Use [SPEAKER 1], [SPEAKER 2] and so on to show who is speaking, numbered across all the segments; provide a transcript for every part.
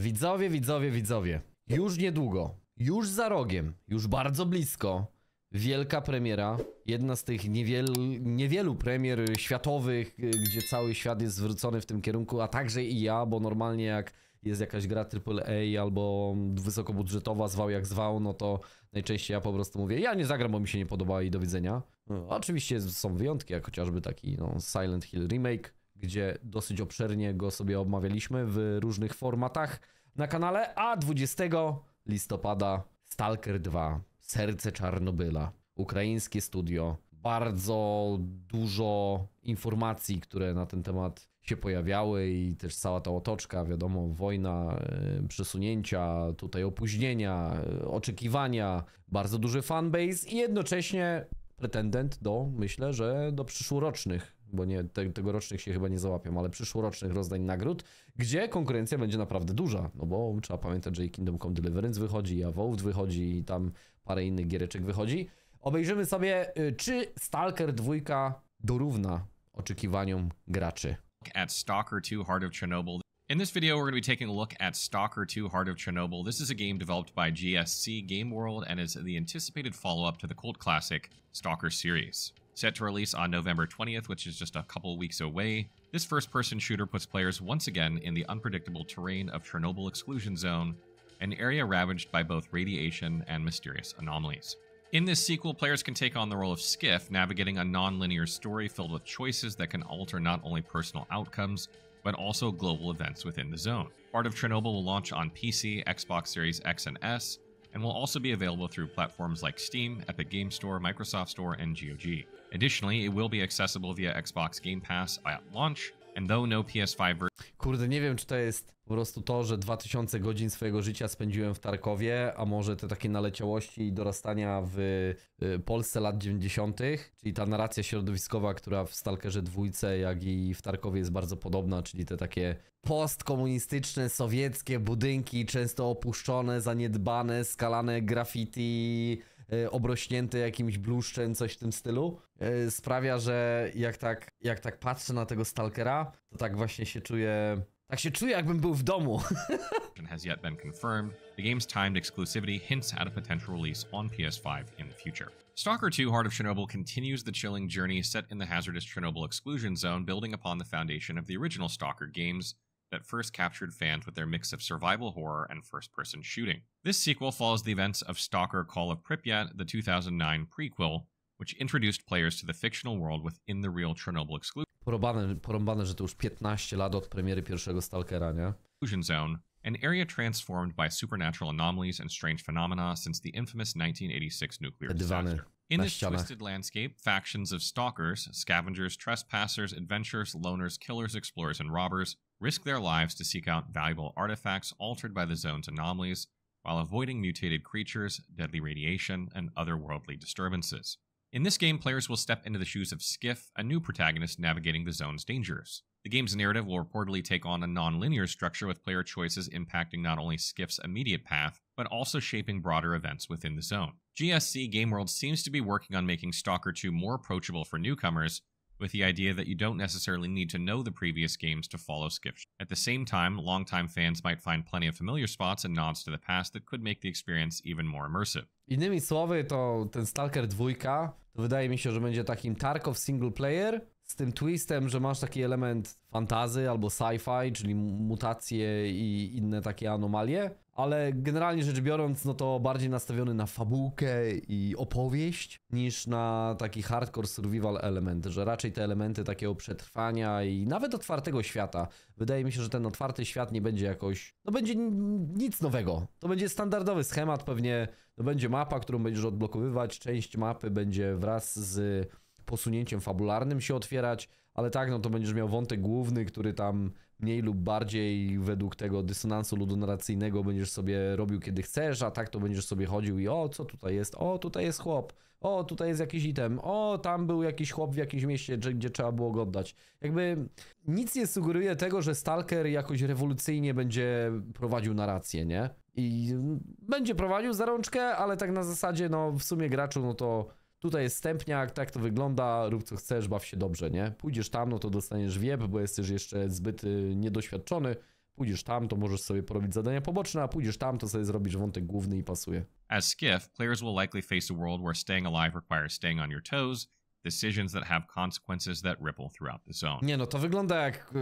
[SPEAKER 1] Widzowie, widzowie, widzowie. Już niedługo, już za rogiem, już bardzo blisko. Wielka premiera, jedna z tych niewiel, niewielu premier światowych, gdzie cały świat jest zwrócony w tym kierunku, a także i ja, bo normalnie jak jest jakaś gra AAA albo wysokobudżetowa, zwał jak zwał, no to najczęściej ja po prostu mówię, ja nie zagram, bo mi się nie podoba i do widzenia. No, oczywiście są wyjątki, jak chociażby taki no, Silent Hill Remake, gdzie dosyć obszernie go sobie omawialiśmy w różnych formatach na kanale, a 20 listopada Stalker 2, Serce Czarnobyla, ukraińskie studio. Bardzo dużo informacji, które na ten temat się pojawiały i też cała ta otoczka, wiadomo, wojna, e, przesunięcia, tutaj opóźnienia, e, oczekiwania, bardzo duży fanbase i jednocześnie pretendent do, myślę, że do przyszłorocznych bo nie, te, tegorocznych się chyba nie załapią, ale przyszłorocznych rozdań nagród, gdzie konkurencja będzie naprawdę duża, no bo trzeba pamiętać, że i Kingdom Come Deliverance wychodzi, i Avowed wychodzi, i tam parę innych giereczek wychodzi. Obejrzymy sobie, y, czy Stalker 2 dorówna oczekiwaniom graczy.
[SPEAKER 2] At Stalker 2 Heart of Chernobyl. In this video, we're going to be taking a look at Stalker 2 Heart of Chernobyl. This is a game developed by GSC Game World and is the anticipated follow-up to the cult classic Stalker series. set to release on November 20th, which is just a couple weeks away. This first person shooter puts players once again in the unpredictable terrain of Chernobyl Exclusion Zone, an area ravaged by both radiation and mysterious anomalies. In this sequel, players can take on the role of Skiff, navigating a non linear story filled with choices that can alter not only personal outcomes, but also global events within the zone. Part of Chernobyl will launch on PC, Xbox Series X and S, and will also be available through platforms like Steam, Epic Game Store, Microsoft Store, and GOG. Additionally, it will be accessible via Xbox Game Pass at launch, and though no PS5 Kurde, nie wiem czy to jest po prostu to, że
[SPEAKER 1] 2000 godzin swojego życia spędziłem w Tarkowie, a może te takie naleciałości i dorastania w y, Polsce lat 90., czyli ta narracja środowiskowa, która w Stalkerze dwójce, jak i w Tarkowie jest bardzo podobna, czyli te takie postkomunistyczne, sowieckie budynki, często opuszczone, zaniedbane, skalane graffiti, E, obrośnięty jakimś bluszczem, coś w tym stylu, e, sprawia, że jak tak, jak tak patrzę na tego stalkera, to tak właśnie się czuję. Tak się czuję, jakbym był w domu.
[SPEAKER 2] has yet been confirmed. The game's timed exclusivity hints at a potential release on PS5 in the future. Stalker 2 Heart of Chernobyl continues the chilling journey set in the hazardous Chernobyl exclusion zone, building upon the foundation of the original Stalker games that first captured fans with their mix of survival horror and first person shooting. This sequel follows the events of Stalker Call of Pripyat, the 2009 prequel, which introduced players to the fictional world within the real Chernobyl exclusion.
[SPEAKER 1] że to już lat od premiery pierwszego Zone,
[SPEAKER 2] an area transformed by supernatural anomalies and strange phenomena since the infamous 1986 nuclear disaster. In this twisted landscape, factions of stalkers, scavengers, trespassers, adventurers, loners, killers, explorers, and robbers risk their lives to seek out valuable artifacts altered by the zone's anomalies while avoiding mutated creatures, deadly radiation, and otherworldly disturbances. In this game, players will step into the shoes of Skiff, a new protagonist navigating the zone's dangers. The game's narrative will reportedly take on a non-linear structure with player choices impacting not only Skiff's immediate path, but also shaping broader events within the zone. GSC Game World seems to be working on making Stalker 2 more approachable for newcomers, with the idea that you don't necessarily need to know the previous games to follow Skipshot. At the same time, longtime fans might find plenty of familiar spots and nods to the past that could make the experience even more immersive.
[SPEAKER 1] Innymi słowy, to ten Stalker 2 to wydaje mi się, że będzie takim Tarkov single player, z tym twistem, że masz taki element fantazy albo sci-fi, czyli mutacje i inne takie anomalie, ale generalnie rzecz biorąc, no to bardziej nastawiony na fabułkę i opowieść niż na taki hardcore survival element, że raczej te elementy takiego przetrwania i nawet otwartego świata. Wydaje mi się, że ten otwarty świat nie będzie jakoś, no będzie nic nowego. To będzie standardowy schemat pewnie, no będzie mapa, którą będziesz odblokowywać, część mapy będzie wraz z posunięciem fabularnym się otwierać, ale tak, no to będziesz miał wątek główny, który tam mniej lub bardziej według tego dysonansu ludonarracyjnego będziesz sobie robił kiedy chcesz, a tak to będziesz sobie chodził i o, co tutaj jest, o, tutaj jest chłop, o, tutaj jest jakiś item, o, tam był jakiś chłop w jakimś mieście, gdzie, gdzie trzeba było go oddać. Jakby nic nie sugeruje tego, że Stalker jakoś rewolucyjnie będzie prowadził narrację, nie? I będzie prowadził zarączkę, ale tak na zasadzie, no w sumie graczu, no to Tutaj jest stępniak, tak to wygląda, rób co chcesz, baw się dobrze, nie? Pójdziesz tam, no to dostaniesz wieb, bo jesteś jeszcze zbyt y, niedoświadczony. Pójdziesz tam, to możesz sobie porobić zadania poboczne, a pójdziesz tam, to sobie zrobisz wątek główny i pasuje.
[SPEAKER 2] As Skiff, players will likely face a world where staying alive requires staying on your toes, decisions that have consequences that ripple throughout the zone.
[SPEAKER 1] Nie no, to wygląda jak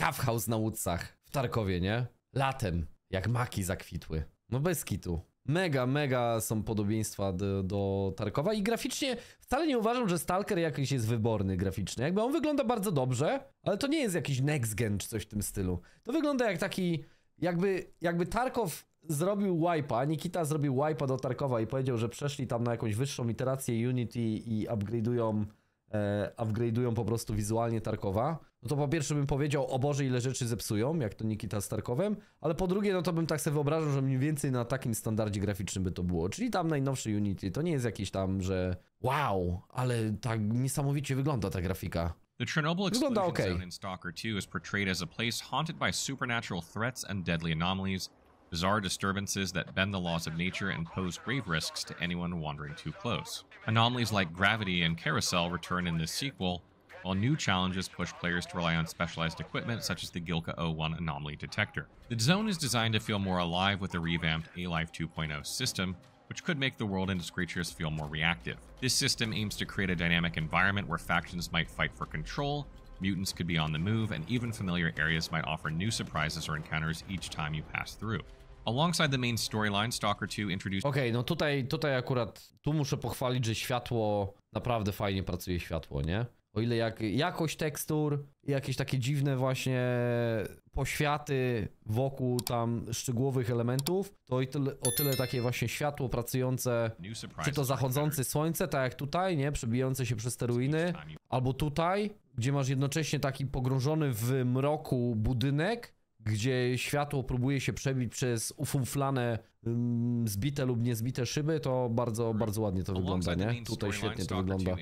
[SPEAKER 1] yy, House na Łódcach w Tarkowie, nie? Latem, jak maki zakwitły. No bez kitu. Mega, mega są podobieństwa do, do Tarkowa i graficznie wcale nie uważam, że Stalker jakiś jest wyborny graficznie. Jakby on wygląda bardzo dobrze, ale to nie jest jakiś next gen czy coś w tym stylu. To wygląda jak taki, jakby, jakby Tarkow zrobił wipe'a, Nikita zrobił wipe'a do Tarkowa i powiedział, że przeszli tam na jakąś wyższą iterację Unity i upgrade'ują a e, upgrade'ują po prostu wizualnie Tarkowa, no to po pierwsze bym powiedział, o Boże, ile rzeczy zepsują, jak to Nikita z Tarkowem, ale po drugie, no to bym tak sobie wyobrażał, że mniej więcej na takim standardzie graficznym by to było, czyli tam najnowszy Unity, to nie jest jakiś tam, że wow, ale tak niesamowicie wygląda ta grafika.
[SPEAKER 2] The Chernobyl explosion okay. zone in Stalker 2 is portrayed as a place haunted by supernatural threats and deadly anomalies, bizarre disturbances that bend the laws of nature and pose grave risks to anyone wandering too close. Anomalies like gravity and carousel return in this sequel, while new challenges push players to rely on specialized equipment such as the Gilka 01 anomaly detector. The zone is designed to feel more alive with the revamped Alive 2.0 system, which could make the world and its creatures feel more reactive. This system aims to create a dynamic environment where factions might fight for control, Mutants could be on the move, and even familiar areas might offer new surprises or encounters each time you pass through. Alongside the main storyline, Stalker 2 introduced... Okej,
[SPEAKER 1] okay, no tutaj, tutaj akurat, tu muszę pochwalić, że światło, naprawdę fajnie pracuje światło, nie? O ile jak jakość tekstur, jakieś takie dziwne właśnie poświaty wokół tam szczegółowych elementów, to o tyle, o tyle takie właśnie światło pracujące, czy to zachodzące słońce, tak jak tutaj, nie? Przebijające się przez te ruiny, albo tutaj, gdzie masz jednocześnie taki pogrążony w mroku budynek, gdzie światło próbuje się przebić przez ufumflane, um, zbite lub niezbite szyby, to bardzo, bardzo ładnie to wygląda, nie? Tutaj świetnie to wygląda.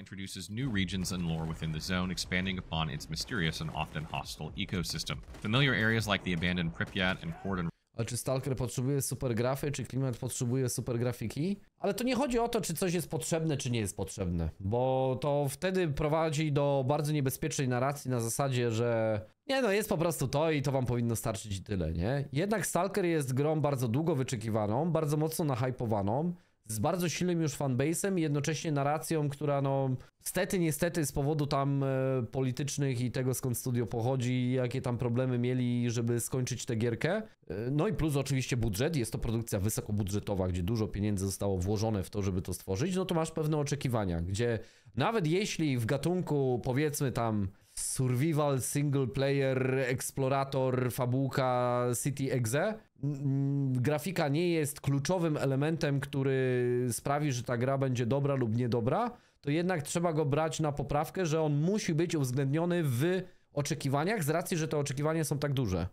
[SPEAKER 2] new regions and lore within the zone, expanding upon its mysterious and often hostile ecosystem. Familiar areas like the abandoned Pripyat and cordon
[SPEAKER 1] czy Stalker potrzebuje super grafy, czy klimat potrzebuje super grafiki? Ale to nie chodzi o to, czy coś jest potrzebne, czy nie jest potrzebne, bo to wtedy prowadzi do bardzo niebezpiecznej narracji na zasadzie, że nie no, jest po prostu to i to wam powinno starczyć i tyle, nie? Jednak Stalker jest grą bardzo długo wyczekiwaną, bardzo mocno nahypowaną, z bardzo silnym już fanbase'em i jednocześnie narracją, która no stety, niestety z powodu tam e, politycznych i tego skąd studio pochodzi, jakie tam problemy mieli, żeby skończyć tę gierkę. E, no i plus oczywiście budżet, jest to produkcja wysokobudżetowa, gdzie dużo pieniędzy zostało włożone w to, żeby to stworzyć, no to masz pewne oczekiwania, gdzie nawet jeśli w gatunku powiedzmy tam survival, single player, eksplorator, fabułka City Exe. Grafika nie jest kluczowym elementem, który sprawi, że ta gra będzie dobra lub niedobra, to jednak trzeba go brać na poprawkę, że on musi być uwzględniony w oczekiwaniach, z racji, że te oczekiwania są tak duże.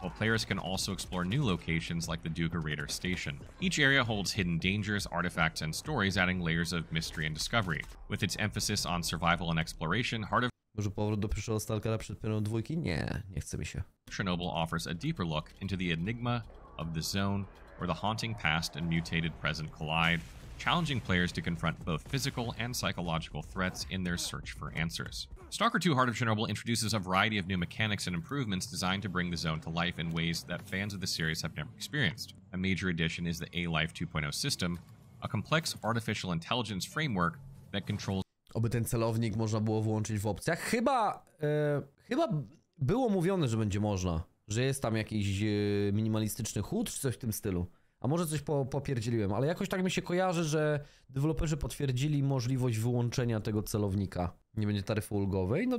[SPEAKER 2] while players can also explore new locations like the Duga Raider Station. Each area holds hidden dangers, artifacts, and stories, adding layers of mystery and discovery. With its emphasis on survival and exploration, Heart of
[SPEAKER 1] Może powrót do pierwszego Stalkera przed dwójki? Nie, nie chce mi się.
[SPEAKER 2] Chernobyl offers a deeper look into the enigma of the zone where the haunting past and mutated present collide, challenging players to confront both physical and psychological threats in their search for answers. Stalker 2 Heart of Chernobyl introduces a variety of new mechanics and improvements designed to bring the zone to life in ways that fans of the series have never experienced. A major addition is the A-Life 2.0 system, a complex artificial intelligence framework that controls... Oby ten celownik można było włączyć w opcjach.
[SPEAKER 1] Chyba... E, chyba było mówione, że będzie można. Że jest tam jakiś e, minimalistyczny HUD czy coś w tym stylu. A może coś po, popierdzieliłem, ale jakoś tak mi się kojarzy, że deweloperzy potwierdzili możliwość wyłączenia tego celownika. Nie będzie taryfy ulgowej. No,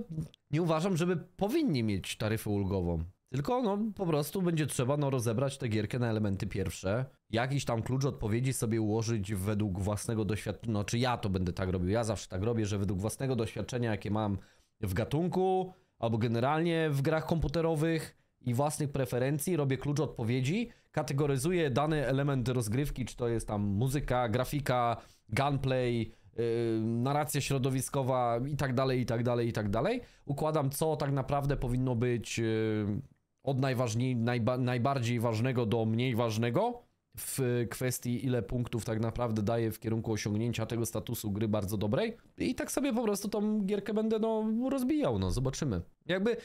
[SPEAKER 1] nie uważam, żeby powinni mieć taryfę ulgową. Tylko no po prostu będzie trzeba no, rozebrać tę gierkę na elementy pierwsze. Jakiś tam klucz odpowiedzi sobie ułożyć według własnego doświadczenia. No czy ja to będę tak robił? Ja zawsze tak robię, że według własnego doświadczenia, jakie mam w gatunku, albo generalnie w grach komputerowych, i własnych preferencji, robię klucz odpowiedzi, kategoryzuję dany element rozgrywki, czy to jest tam muzyka, grafika, gunplay, yy, narracja środowiskowa i tak dalej, i tak dalej, i tak dalej. Układam, co tak naprawdę powinno być yy, od najważniej, najba, najbardziej ważnego do mniej ważnego w kwestii, ile punktów tak naprawdę daje w kierunku osiągnięcia tego statusu gry bardzo dobrej. I tak sobie po prostu tą gierkę będę no, rozbijał, no zobaczymy. Jakby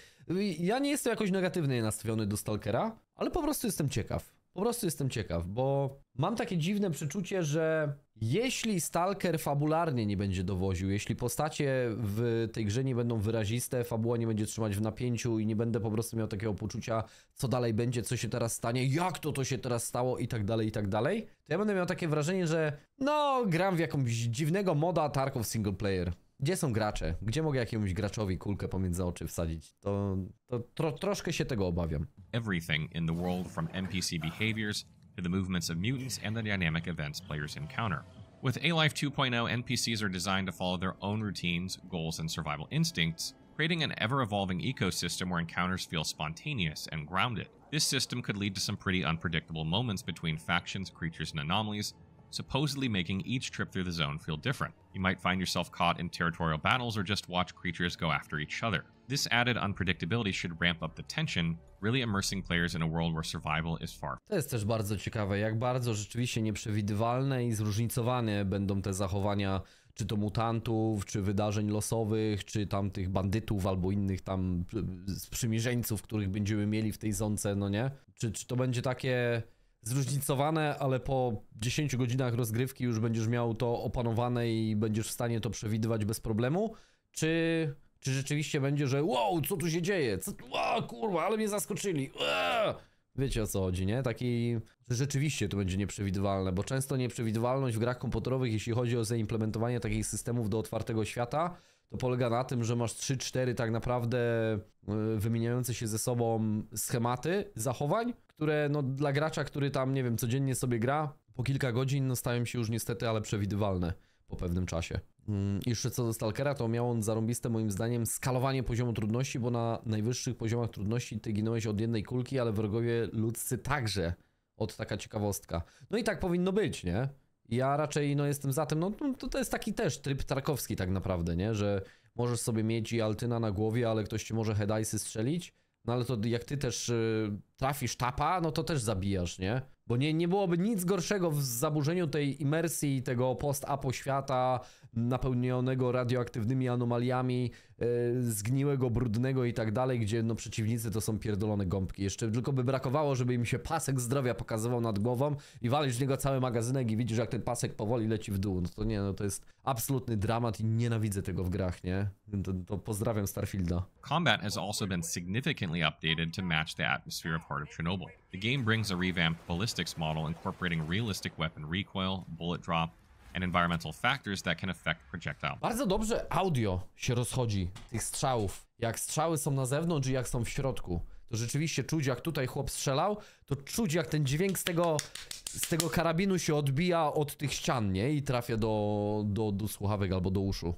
[SPEAKER 1] ja nie jestem jakoś negatywnie nastawiony do Stalkera, ale po prostu jestem ciekaw. Po prostu jestem ciekaw, bo mam takie dziwne przeczucie, że jeśli Stalker fabularnie nie będzie dowoził, jeśli postacie w tej grze nie będą wyraziste, fabuła nie będzie trzymać w napięciu i nie będę po prostu miał takiego poczucia, co dalej będzie, co się teraz stanie, jak to to się teraz stało i tak dalej, i tak dalej, to ja będę miał takie wrażenie, że no, gram w jakąś dziwnego moda Tarkov single player gdzie są gracze? Gdzie mogę jakiemuś graczowi kulkę pomiędzy oczy wsadzić? To, to tro, troszkę się tego obawiam.
[SPEAKER 2] Everything in the world from NPC behaviors to the movements of mutants and the dynamic events players encounter. With A-Life 2.0, NPCs are designed to follow their own routines, goals, and survival instincts, creating an ever-evolving ecosystem where encounters feel spontaneous and grounded. This system could lead to some pretty unpredictable moments between factions, creatures, and anomalies, supposedly making each trip through the zone feel different. You might find yourself caught in territorial battles or just watch creatures go after each other. This added unpredictability should ramp up the tension, really immersing players in a world where survival is far.
[SPEAKER 1] To jest też bardzo ciekawe, jak bardzo rzeczywiście nieprzewidywalne i zróżnicowane będą te zachowania czy to mutantów, czy wydarzeń losowych, czy tamtych bandytów albo innych tam sprzymierzeńców, e, których będziemy mieli w tej zonce, no nie? Czy, czy to będzie takie zróżnicowane, ale po 10 godzinach rozgrywki już będziesz miał to opanowane i będziesz w stanie to przewidywać bez problemu? Czy, czy rzeczywiście będzie, że wow, co tu się dzieje? Co, wow, kurwa, ale mnie zaskoczyli. Wiecie o co chodzi, nie? Taki, że rzeczywiście to będzie nieprzewidywalne, bo często nieprzewidywalność w grach komputerowych, jeśli chodzi o zaimplementowanie takich systemów do otwartego świata, to polega na tym, że masz 3-4 tak naprawdę e, wymieniające się ze sobą schematy zachowań, które no, dla gracza, który tam, nie wiem, codziennie sobie gra, po kilka godzin no, stają się już niestety, ale przewidywalne po pewnym czasie. Mm, jeszcze co do Stalkera, to miał on zarąbiste moim zdaniem skalowanie poziomu trudności, bo na najwyższych poziomach trudności ty ginąłeś od jednej kulki, ale wrogowie ludzcy także. Od taka ciekawostka. No i tak powinno być, nie? Ja raczej no, jestem za tym, no, no to, to jest taki też tryb tarkowski tak naprawdę, nie? Że możesz sobie mieć i Altyna na głowie, ale ktoś ci może headajsy strzelić. No ale to jak ty też y, trafisz tapa, no to też zabijasz, nie? Bo nie, nie byłoby nic gorszego w zaburzeniu tej imersji, tego post-apo świata napełnionego radioaktywnymi anomaliami, E, zgniłego, brudnego i tak dalej, gdzie no przeciwnicy to są pierdolone gąbki. Jeszcze tylko by brakowało, żeby im się pasek zdrowia pokazywał nad głową i walisz w niego cały magazynek i widzisz, jak ten pasek powoli leci w dół. No to nie, no to jest absolutny dramat i nienawidzę tego w grach, nie? To, to pozdrawiam Starfielda.
[SPEAKER 2] Combat has also been significantly updated to match the atmosphere of Heart of Chernobyl. The game brings a revamped ballistics model incorporating realistic weapon recoil, bullet drop, and environmental factors that can affect projectile.
[SPEAKER 1] Bardzo dobrze audio się rozchodzi tych strzałów. Jak strzały są na zewnątrz i jak są w środku. To rzeczywiście czuć jak tutaj chłop strzelał, to czuć jak ten dźwięk z tego, z tego karabinu się odbija od tych ścian, nie? I trafia do, do, do słuchawek albo do uszu.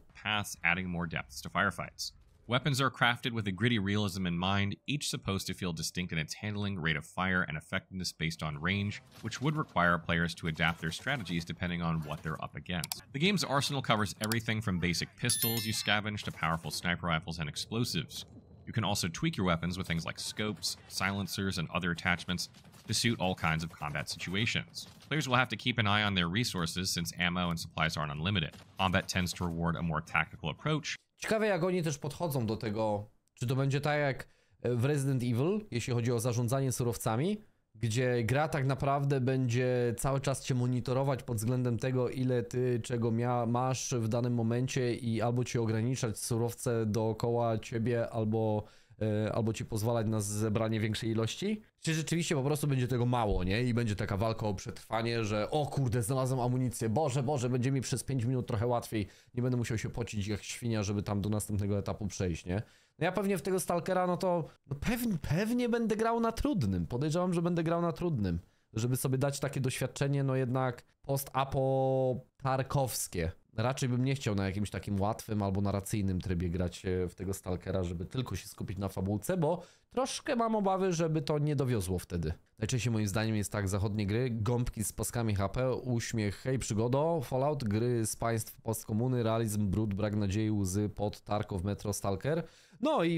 [SPEAKER 2] adding more to firefights. Weapons are crafted with a gritty realism in mind, each supposed to feel distinct in its handling, rate of fire, and effectiveness based on range, which would require players to adapt their strategies depending on what they're up against. The game's arsenal covers everything from basic pistols you scavenge to powerful sniper rifles and explosives. You can also tweak your weapons with things like scopes, silencers, and other attachments, to suit all kinds of combat situations. Players will have to keep an eye on their resources since ammo and supplies aren't unlimited. Combat tends to reward a more tactical approach.
[SPEAKER 1] Ciekawe jak oni też podchodzą do tego, czy to będzie tak jak e, w Resident Evil, jeśli chodzi o zarządzanie surowcami, gdzie gra tak naprawdę będzie cały czas cię monitorować pod względem tego, ile ty czego masz w danym momencie i albo cię ograniczać surowce dookoła ciebie, albo E, albo ci pozwalać na zebranie większej ilości? Czy rzeczywiście po prostu będzie tego mało, nie? I będzie taka walka o przetrwanie, że o kurde, znalazłem amunicję, boże, boże, będzie mi przez 5 minut trochę łatwiej, nie będę musiał się pocić jak świnia, żeby tam do następnego etapu przejść, nie? No ja pewnie w tego Stalkera, no to no pewnie, pewnie będę grał na trudnym, podejrzewam, że będę grał na trudnym żeby sobie dać takie doświadczenie, no jednak post-apo tarkowskie, Raczej bym nie chciał na jakimś takim łatwym albo narracyjnym trybie grać e, w tego Stalkera, żeby tylko się skupić na fabułce, bo troszkę mam obawy, żeby to nie dowiozło wtedy. Najczęściej moim zdaniem jest tak, zachodnie gry, gąbki z paskami HP, uśmiech, hej przygodo, Fallout, gry z państw postkomuny, realizm, brud, brak nadziei, łzy, pod, Tarkov, Metro, Stalker. No i,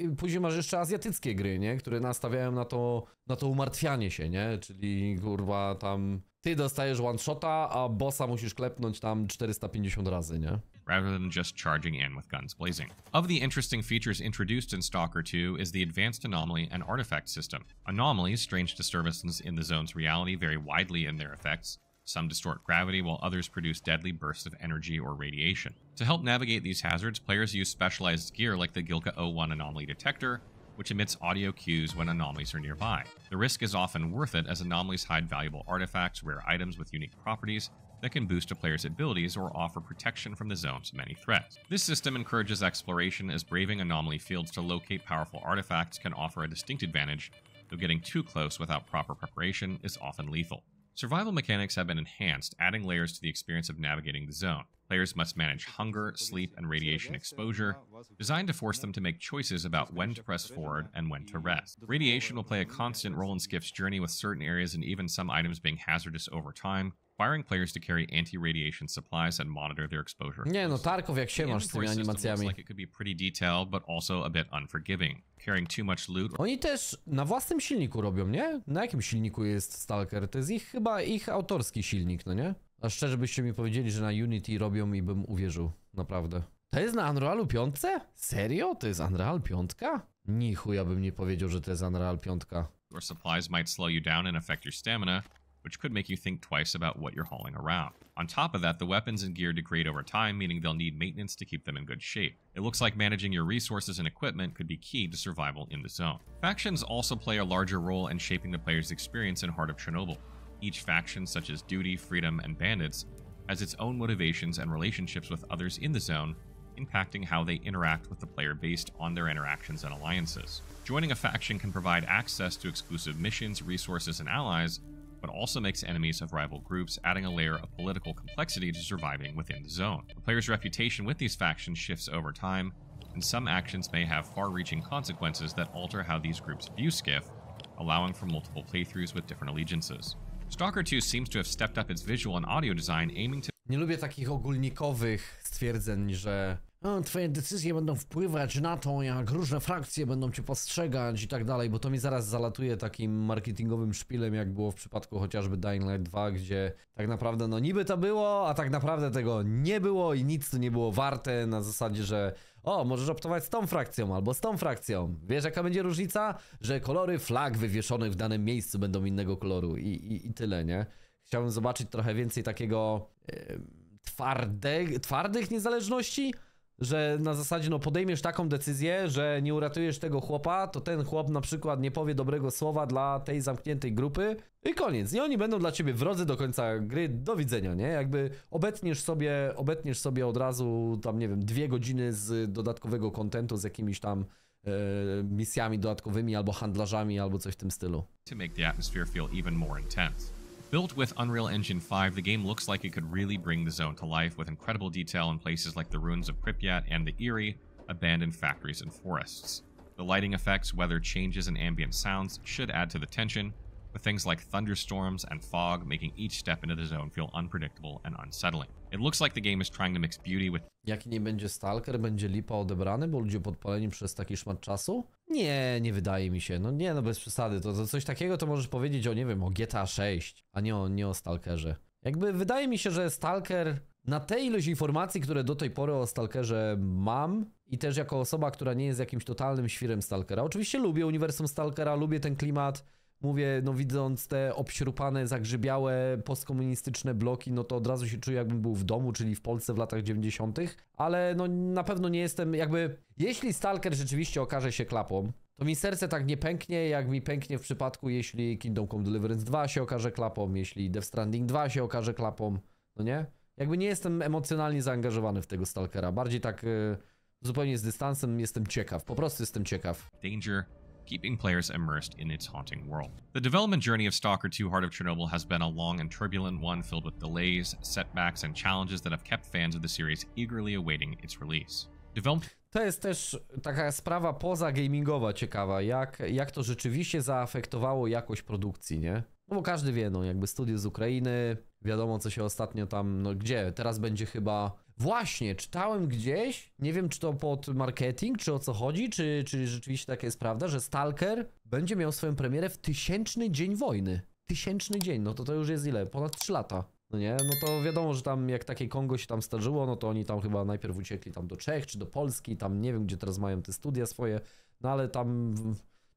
[SPEAKER 1] i później masz jeszcze azjatyckie gry, nie? Które nastawiają na to, na to umartwianie się, nie? Czyli kurwa tam Ty dostajesz one-shota, a bossa musisz klepnąć tam 450 razy, nie?
[SPEAKER 2] rather than just charging in with guns blazing. Of the interesting features introduced in Stalker 2 is the advanced anomaly and artifact system. Anomalies, strange disturbances in the zone's reality, vary widely in their effects. Some distort gravity, while others produce deadly bursts of energy or radiation. To help navigate these hazards, players use specialized gear like the Gilka 01 anomaly detector, which emits audio cues when anomalies are nearby. The risk is often worth it as anomalies hide valuable artifacts, rare items with unique properties, that can boost a player's abilities or offer protection from the zone's many threats. This system encourages exploration as braving anomaly fields to locate powerful artifacts can offer a distinct advantage, though getting too close without proper preparation is often lethal. Survival mechanics have been enhanced, adding layers to the experience of navigating the zone. Players must manage hunger, sleep, and radiation exposure, designed to force them to make choices about when to press forward and when to rest. Radiation will play a constant role in Skiff's journey, with certain areas and even some items being hazardous over time, requiring players to carry anti-radiation supplies and monitor their exposure. Nie, no
[SPEAKER 1] Tarkov jak się masz z tymi animacjami. Like it
[SPEAKER 2] could be pretty detailed, but also a bit unforgiving. Carrying too much loot.
[SPEAKER 1] Oni też na własnym silniku robią, nie? Na jakim silniku jest Stalker? To jest ich chyba ich autorski silnik, no nie? A szczerze byście mi powiedzieli, że na Unity robią i bym uwierzył. Naprawdę. To jest na Unrealu 5? Serio? To jest Unreal 5? ja bym nie powiedział, że to jest Unreal 5.
[SPEAKER 2] Your supplies might slow you down and affect your stamina, which could make you think twice about what you're hauling around. On top of that, the weapons and gear degrade over time, meaning they'll need maintenance to keep them in good shape. It looks like managing your resources and equipment could be key to survival in the zone. Factions also play a larger role in shaping the player's experience in Heart of Chernobyl. Each faction, such as Duty, Freedom, and Bandits, has its own motivations and relationships with others in the zone, impacting how they interact with the player based on their interactions and alliances. Joining a faction can provide access to exclusive missions, resources, and allies, but also makes enemies of rival groups, adding a layer of political complexity to surviving within the zone. The player's reputation with these factions shifts over time, and some actions may have far-reaching consequences that alter how these groups view Skiff, allowing for multiple playthroughs with different allegiances. Stalker 2 seems to have stepped up its visual and audio design aiming to Nie lubię takich ogólnikowych stwierdzeń, że
[SPEAKER 1] no, twoje decyzje będą wpływać na to, jak różne frakcje będą cię postrzegać i tak dalej, bo to mi zaraz zalatuje takim marketingowym szpilem, jak było w przypadku chociażby Dying Light 2, gdzie tak naprawdę no niby to było, a tak naprawdę tego nie było i nic tu nie było warte na zasadzie, że o, możesz optować z tą frakcją albo z tą frakcją. Wiesz jaka będzie różnica? Że kolory flag wywieszonych w danym miejscu będą innego koloru i, i, i tyle, nie? Chciałbym zobaczyć trochę więcej takiego... Yy, twardych, twardych niezależności? że na zasadzie no podejmiesz taką decyzję, że nie uratujesz tego chłopa, to ten chłop na przykład nie powie dobrego słowa dla tej zamkniętej grupy i koniec. I oni będą dla ciebie wrodzy do końca gry, do widzenia, nie? Jakby obetniesz sobie, obetniesz sobie od razu tam, nie wiem, dwie godziny z dodatkowego kontentu z jakimiś tam e, misjami dodatkowymi albo handlarzami albo coś w tym stylu.
[SPEAKER 2] To make the atmosphere feel even more intense. Built with Unreal Engine 5, the game looks like it could really bring the zone to life with incredible detail in places like the ruins of Pripyat and the Erie, abandoned factories and forests. The lighting effects, weather changes, and ambient sounds should add to the tension, with things like thunderstorms and fog making each step into the zone feel unpredictable and unsettling. It looks like the game is trying to mix beauty with...
[SPEAKER 1] Jaki nie będzie Stalker, będzie lipa odebrany, bo ludzie podpaleni przez taki szmat czasu? Nie, nie wydaje mi się. No nie, no bez przesady. To, to coś takiego to możesz powiedzieć o, nie wiem, o GTA 6, a nie o, nie o Stalkerze. Jakby wydaje mi się, że Stalker na tej ilość informacji, które do tej pory o Stalkerze mam i też jako osoba, która nie jest jakimś totalnym świrem Stalkera. Oczywiście lubię uniwersum Stalkera, lubię ten klimat, mówię, no widząc te obśrupane, zagrzybiałe, postkomunistyczne bloki, no to od razu się czuję, jakbym był w domu, czyli w Polsce w latach 90. Ale no na pewno nie jestem, jakby, jeśli Stalker rzeczywiście okaże się klapą, to mi serce tak nie pęknie, jak mi pęknie w przypadku, jeśli Kingdom Come Deliverance 2 się okaże klapą, jeśli Death Stranding 2 się okaże klapą, no nie? Jakby nie jestem emocjonalnie zaangażowany w tego Stalkera, bardziej tak... E, zupełnie z dystansem jestem ciekaw,
[SPEAKER 2] po prostu jestem ciekaw. Danger keeping players immersed in its haunting world. The development journey of Stalker 2 Heart of Chernobyl has been a long and turbulent one filled with delays, setbacks, and challenges that have kept fans of the series eagerly awaiting its release. Developed
[SPEAKER 1] to jest też taka sprawa poza gamingowa ciekawa, jak, jak to rzeczywiście zaafektowało jakość produkcji, nie? No bo każdy wie, no jakby studio z Ukrainy, wiadomo co się ostatnio tam, no gdzie, teraz będzie chyba Właśnie, czytałem gdzieś, nie wiem czy to pod marketing, czy o co chodzi, czy, czy rzeczywiście taka jest prawda, że Stalker będzie miał swoją premierę w tysięczny dzień wojny. Tysięczny dzień, no to to już jest ile? Ponad 3 lata. No nie, no to wiadomo, że tam jak takie Kongo się tam starzyło, no to oni tam chyba najpierw uciekli tam do Czech czy do Polski, tam nie wiem gdzie teraz mają te studia swoje, no ale tam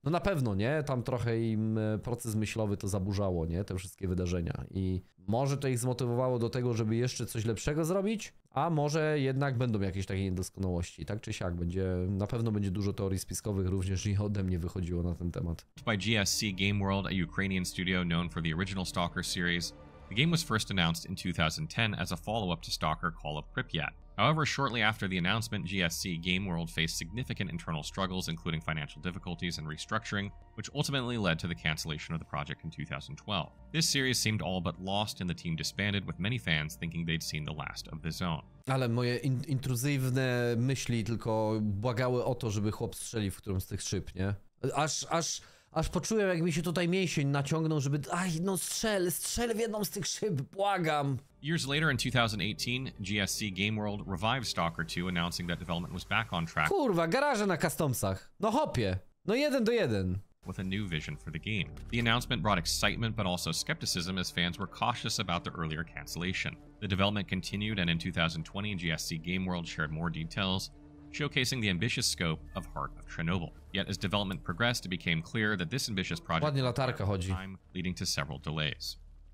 [SPEAKER 1] no na pewno, nie? Tam trochę im e, proces myślowy to zaburzało, nie? Te wszystkie wydarzenia. I może to ich zmotywowało do tego, żeby jeszcze coś lepszego zrobić, a może jednak będą jakieś takie niedoskonałości. Tak czy siak, będzie, na pewno będzie dużo teorii spiskowych również i ode mnie wychodziło na ten temat.
[SPEAKER 2] By GSC Game World, a Ukrainian studio known for the original Stalker series, The game was first announced in 2010 as a follow up to Stalker Call of Pripyat. However, shortly after the announcement, GSC Game World faced significant internal struggles, including financial difficulties and restructuring, which ultimately led to the cancellation of the project in 2012. This series seemed all but lost, and the team disbanded, with many fans thinking they'd seen the last of the zone.
[SPEAKER 1] Ale moje in intruzywne myśli tylko błagały o to, żeby chłop strzelił w którymś z tych szyb, nie? Aż, aż Aż poczułem, jak mi się tutaj mięsień naciągnął, żeby... Aj, no strzel, strzel w jedną z tych szyb,
[SPEAKER 2] błagam! Years later in 2018, GSC Game World revived Stalker 2, announcing that development was back on track. Kurwa,
[SPEAKER 1] garaże na customsach. No hopie. No jeden
[SPEAKER 2] do jeden. with a new vision for the game. The announcement brought excitement but also skepticism as fans were cautious about the earlier cancellation. The development continued, and in 2020, GSC Game World shared more details showcasing the ambitious scope of Heart of Chernobyl. Yet as development progressed, it became clear that this ambitious project was time, leading to several delays.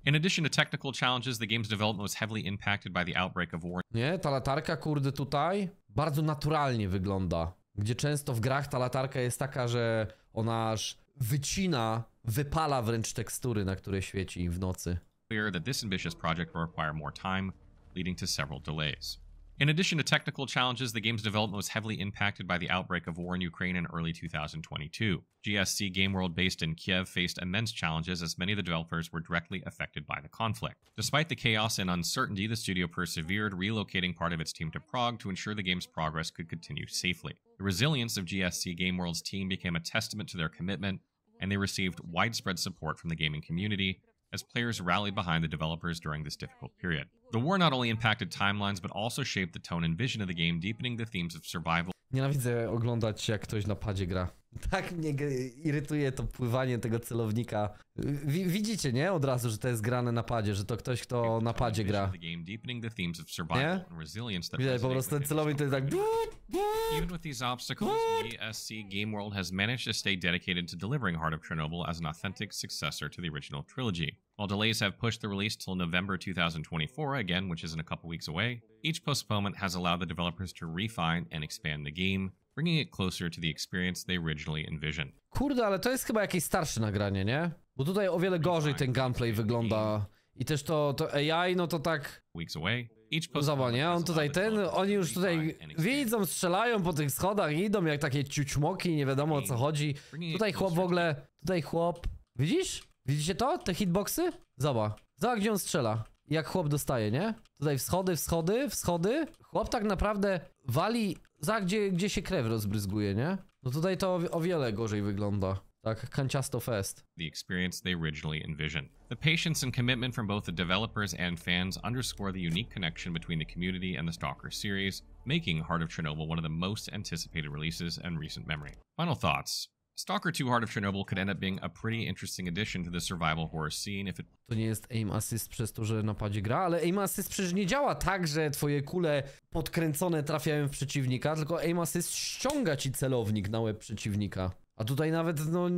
[SPEAKER 2] In addition to technical challenges, the game's development was heavily impacted by the outbreak of war.
[SPEAKER 1] Nie, ta latarka, kurde, tutaj bardzo naturalnie wygląda. Gdzie często w grach ta latarka jest taka, że ona aż wycina, wypala wręcz
[SPEAKER 2] tekstury, na które świeci w nocy. Clear that this ambitious project will require more time, leading to several delays. In addition to technical challenges, the game's development was heavily impacted by the outbreak of war in Ukraine in early 2022. GSC Game World, based in Kiev, faced immense challenges as many of the developers were directly affected by the conflict. Despite the chaos and uncertainty, the studio persevered, relocating part of its team to Prague to ensure the game's progress could continue safely. The resilience of GSC Game World's team became a testament to their commitment, and they received widespread support from the gaming community, as players rallied behind the developers during this difficult period. The war not only impacted timelines, but also shaped the tone and vision of the game, deepening the themes of survival.
[SPEAKER 1] Nienawidzę oglądać, jak ktoś na padzie gra. Tak mnie irytuje to pływanie tego celownika. W widzicie, nie? Od razu, że to jest grane na padzie, że to ktoś, kto na padzie gra.
[SPEAKER 2] Nie? Widać, po prostu ten celownik to jest tak... Even with these obstacles, ESC Game World has managed to stay dedicated to delivering Heart of Chernobyl as an authentic successor to the original trilogy. While delays have pushed the release till November 2024, again, which isn't a couple weeks away, each postponement has allowed the developers to refine and expand the game, bringing it closer to the experience they originally envisioned.
[SPEAKER 1] Kurde, ale to jest chyba jakieś starsze nagranie, nie? Bo tutaj o wiele gorzej ten gameplay wygląda. I też to, to AI, no to tak... Weeks away. No zobacz, nie? On tutaj ten, oni już tutaj widzą, strzelają po tych schodach, idą jak takie ciućmoki, nie wiadomo o co chodzi. Tutaj chłop w ogóle, tutaj chłop, widzisz? Widzicie to? Te hitboxy? Zobacz. Zobacz, gdzie on strzela. Jak chłop dostaje, nie? Tutaj wschody, wschody, wschody. Chłop tak naprawdę wali za gdzie, gdzie się krew rozbryzguje, nie? No tutaj to o wiele gorzej wygląda. Tak, kanciasto fest.
[SPEAKER 2] The experience they originally envisioned. The patience and commitment from both the developers and fans underscore the unique connection between the community and the Stalker series, making Heart of Chernobyl one of the most anticipated releases and recent memory. Final thoughts. Stalker 2 Heart of Chernobyl could end up being a pretty interesting addition to the survival horror scene if it... To nie jest aim assist przez to,
[SPEAKER 1] że napadzie gra, ale aim assist przecież nie działa tak, że twoje kule podkręcone trafiają w przeciwnika, tylko aim assist ściąga ci celownik na łeb przeciwnika. A tutaj nawet, no,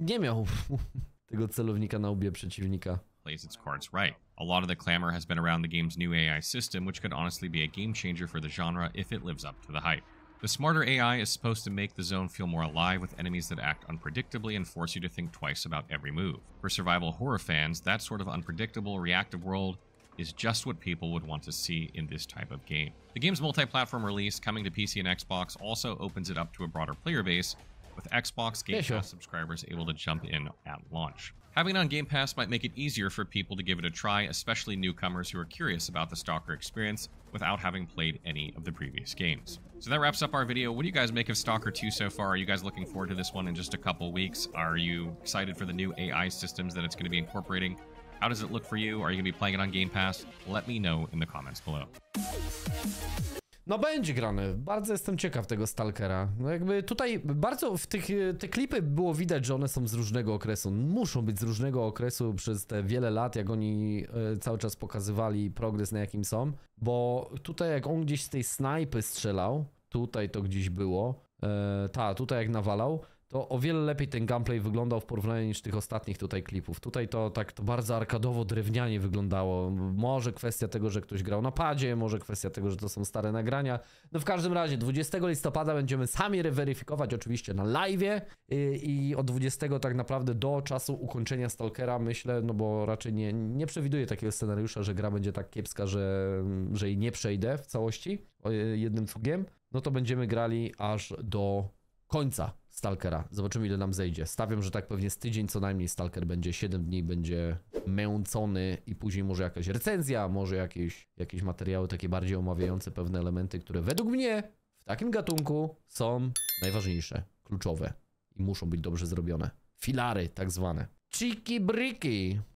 [SPEAKER 1] nie miał tego celownika na
[SPEAKER 2] łbie przeciwnika. Plays its cards right. A lot of the clamor has been around the game's new AI system, which could honestly be a game changer for the genre if it lives up to the hype. The smarter AI is supposed to make the zone feel more alive with enemies that act unpredictably and force you to think twice about every move. For survival horror fans, that sort of unpredictable, reactive world is just what people would want to see in this type of game. The game's multi-platform release coming to PC and Xbox also opens it up to a broader player base with Xbox Game yeah, sure. Pass subscribers able to jump in at launch. Having it on Game Pass might make it easier for people to give it a try, especially newcomers who are curious about the Stalker experience without having played any of the previous games. So that wraps up our video. What do you guys make of Stalker 2 so far? Are you guys looking forward to this one in just a couple weeks? Are you excited for the new AI systems that it's going to be incorporating? How does it look for you? Are you going to be playing it on Game Pass? Let me know in the comments below.
[SPEAKER 1] No będzie grany. Bardzo jestem ciekaw tego Stalkera. No jakby tutaj bardzo w tych, te klipy było widać, że one są z różnego okresu. Muszą być z różnego okresu przez te wiele lat, jak oni e, cały czas pokazywali progres, na jakim są. Bo tutaj jak on gdzieś z tej snajpy strzelał, tutaj to gdzieś było, e, ta, tutaj jak nawalał, to o wiele lepiej ten gameplay wyglądał w porównaniu niż tych ostatnich tutaj klipów. Tutaj to tak to bardzo arkadowo drewnianie wyglądało. Może kwestia tego, że ktoś grał na padzie, może kwestia tego, że to są stare nagrania. No w każdym razie 20 listopada będziemy sami reweryfikować oczywiście na live i, y, i od 20 tak naprawdę do czasu ukończenia Stalkera myślę, no bo raczej nie, nie przewiduję takiego scenariusza, że gra będzie tak kiepska, że, że jej nie przejdę w całości jednym cugiem. No to będziemy grali aż do końca Stalkera. Zobaczymy ile nam zejdzie. Stawiam, że tak pewnie z tydzień co najmniej Stalker będzie, 7 dni będzie męcony i później może jakaś recenzja, może jakieś, jakieś materiały takie bardziej omawiające pewne elementy, które według mnie w takim gatunku są najważniejsze, kluczowe i muszą być dobrze zrobione. Filary tak zwane. Cheeky bryki.